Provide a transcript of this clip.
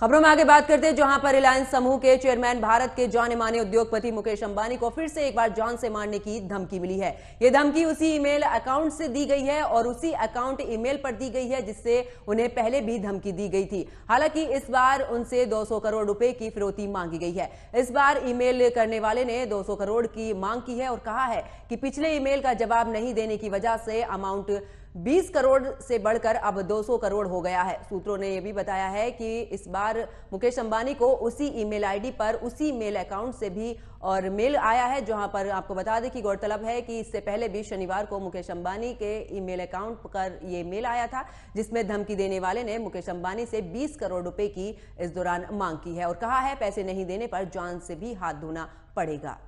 खबरों में आगे बात करते हैं जहां पर रिलायंस समूह के चेयरमैन भारत के जाने माने उद्योगपति मुकेश अंबानी को फिर से एक बार जान से मारने की धमकी मिली है यह धमकी उसी ईमेल अकाउंट से दी गई है और उसी अकाउंट ईमेल पर दी गई है जिससे उन्हें पहले भी धमकी दी गई थी हालांकि इस बार उनसे 200 करोड़ रुपए की फिरौती मांगी गई है इस बार ईमेल करने वाले ने दो करोड़ की मांग की है और कहा है कि पिछले ईमेल का जवाब नहीं देने की वजह से अमाउंट 20 करोड़ से बढ़कर अब 200 करोड़ हो गया है सूत्रों ने यह भी बताया है कि इस बार मुकेश अंबानी को उसी ईमेल आईडी पर उसी मेल अकाउंट से भी और मेल आया है जहां पर आपको बता दें कि गौरतलब है कि इससे पहले भी शनिवार को मुकेश अंबानी के ईमेल अकाउंट पर यह मेल आया था जिसमें धमकी देने वाले ने मुकेश अंबानी से 20 करोड़ रुपए की इस दौरान मांग की है और कहा है पैसे नहीं देने पर जान से भी हाथ धोना पड़ेगा